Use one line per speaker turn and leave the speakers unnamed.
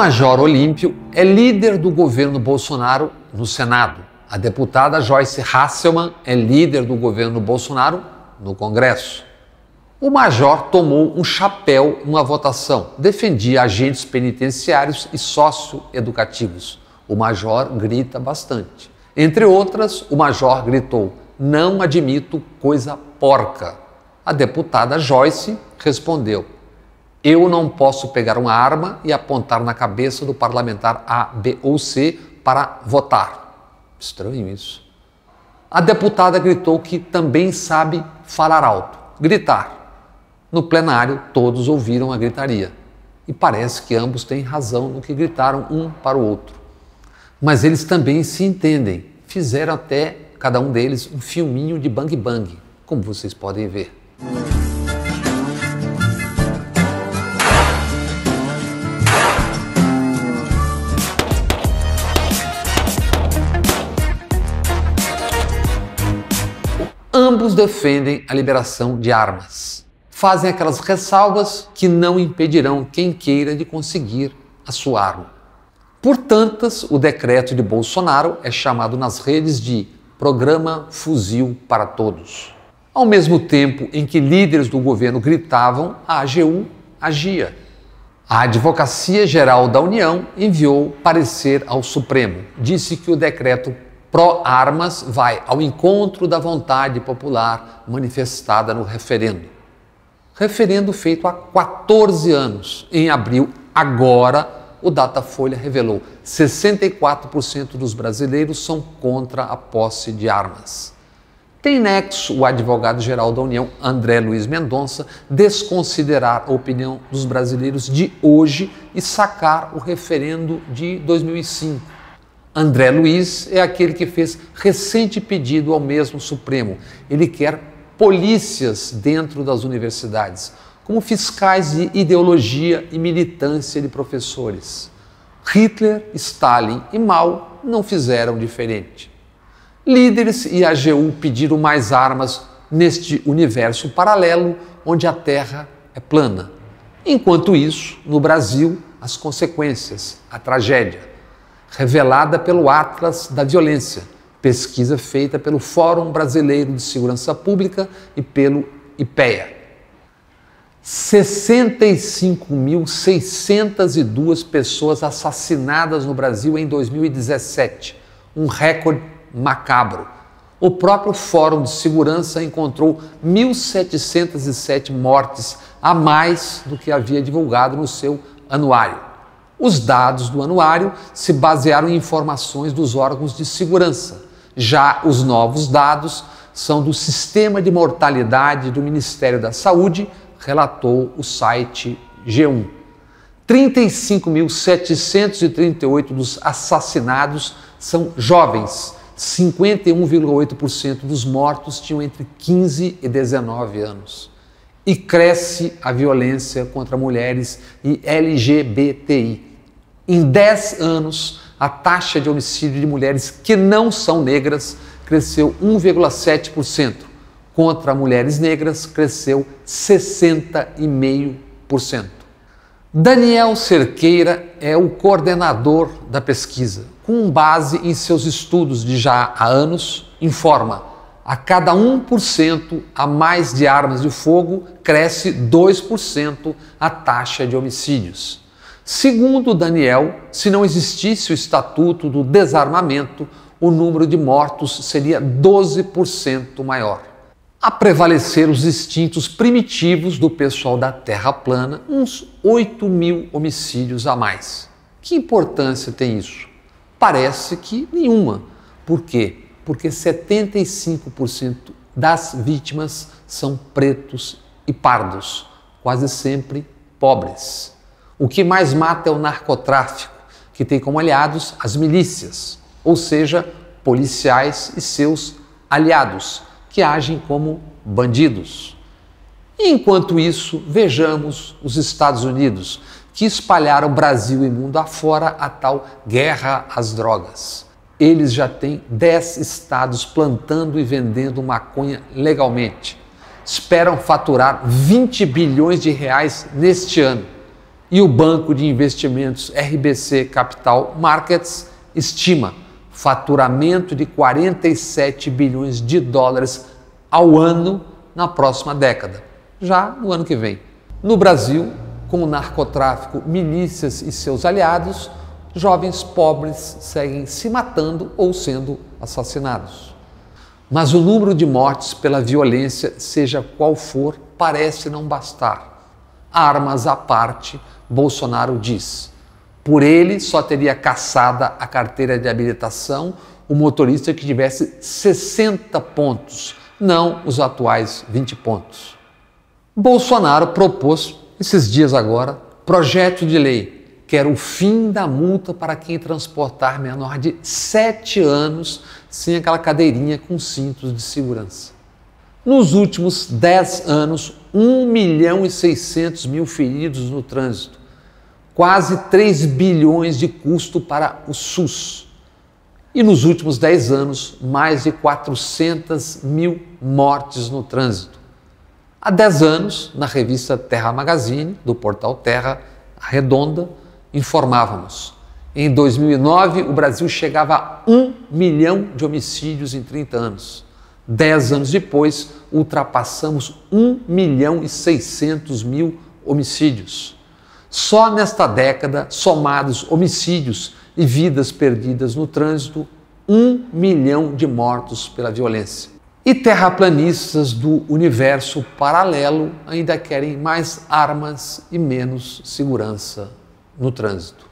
Major Olímpio é líder do governo Bolsonaro no Senado. A deputada Joyce Hasselman é líder do governo Bolsonaro no Congresso. O Major tomou um chapéu numa votação, defendia agentes penitenciários e socioeducativos. O Major grita bastante. Entre outras, o Major gritou: Não admito coisa porca. A deputada Joyce respondeu: eu não posso pegar uma arma e apontar na cabeça do parlamentar A, B ou C para votar. Estranho isso. A deputada gritou que também sabe falar alto, gritar. No plenário, todos ouviram a gritaria. E parece que ambos têm razão no que gritaram um para o outro. Mas eles também se entendem. Fizeram até, cada um deles, um filminho de bang-bang, como vocês podem ver. ambos defendem a liberação de armas. Fazem aquelas ressalvas que não impedirão quem queira de conseguir a sua arma. Por tantas, o decreto de Bolsonaro é chamado nas redes de Programa Fuzil para Todos. Ao mesmo tempo em que líderes do governo gritavam, a AGU agia. A Advocacia Geral da União enviou parecer ao Supremo. Disse que o decreto pró-armas vai ao encontro da vontade popular manifestada no referendo. Referendo feito há 14 anos, em abril, agora, o Datafolha revelou: 64% dos brasileiros são contra a posse de armas. Tem nexo o advogado-geral da União, André Luiz Mendonça, desconsiderar a opinião dos brasileiros de hoje e sacar o referendo de 2005 André Luiz é aquele que fez recente pedido ao mesmo Supremo. Ele quer polícias dentro das universidades, como fiscais de ideologia e militância de professores. Hitler, Stalin e Mao não fizeram diferente. Líderes e a AGU pediram mais armas neste universo paralelo onde a Terra é plana. Enquanto isso, no Brasil, as consequências, a tragédia revelada pelo Atlas da Violência, pesquisa feita pelo Fórum Brasileiro de Segurança Pública e pelo IPEA. 65.602 pessoas assassinadas no Brasil em 2017, um recorde macabro. O próprio Fórum de Segurança encontrou 1.707 mortes a mais do que havia divulgado no seu anuário. Os dados do anuário se basearam em informações dos órgãos de segurança. Já os novos dados são do Sistema de Mortalidade do Ministério da Saúde, relatou o site G1. 35.738 dos assassinados são jovens. 51,8% dos mortos tinham entre 15 e 19 anos. E cresce a violência contra mulheres e LGBTI. Em 10 anos, a taxa de homicídio de mulheres que não são negras cresceu 1,7%, contra mulheres negras cresceu 60,5%. Daniel Cerqueira é o coordenador da pesquisa. Com base em seus estudos de já há anos, informa: a cada 1% a mais de armas de fogo cresce 2% a taxa de homicídios. Segundo Daniel, se não existisse o Estatuto do Desarmamento, o número de mortos seria 12% maior. A prevalecer os instintos primitivos do pessoal da Terra plana, uns 8 mil homicídios a mais. Que importância tem isso? Parece que nenhuma. Por quê? Porque 75% das vítimas são pretos e pardos, quase sempre pobres. O que mais mata é o narcotráfico, que tem como aliados as milícias, ou seja, policiais e seus aliados, que agem como bandidos. Enquanto isso, vejamos os Estados Unidos, que espalharam Brasil e mundo afora a tal guerra às drogas. Eles já têm 10 estados plantando e vendendo maconha legalmente. Esperam faturar 20 bilhões de reais neste ano e o banco de investimentos RBC Capital Markets estima faturamento de 47 bilhões de dólares ao ano na próxima década, já no ano que vem. No Brasil, com o narcotráfico, milícias e seus aliados, jovens pobres seguem se matando ou sendo assassinados. Mas o número de mortes pela violência, seja qual for, parece não bastar. Armas à parte, Bolsonaro diz. Por ele, só teria caçada a carteira de habilitação o motorista que tivesse 60 pontos, não os atuais 20 pontos. Bolsonaro propôs, esses dias agora, projeto de lei que era o fim da multa para quem transportar menor de 7 anos sem aquela cadeirinha com cintos de segurança. Nos últimos 10 anos, 1 milhão e 600 mil feridos no trânsito, quase 3 bilhões de custo para o SUS. E nos últimos 10 anos, mais de 400 mil mortes no trânsito. Há 10 anos, na revista Terra Magazine, do portal Terra Redonda, informávamos. Em 2009, o Brasil chegava a 1 milhão de homicídios em 30 anos. Dez anos depois, ultrapassamos 1 milhão e 600 mil homicídios. Só nesta década, somados homicídios e vidas perdidas no trânsito, um milhão de mortos pela violência. E terraplanistas do universo paralelo ainda querem mais armas e menos segurança no trânsito.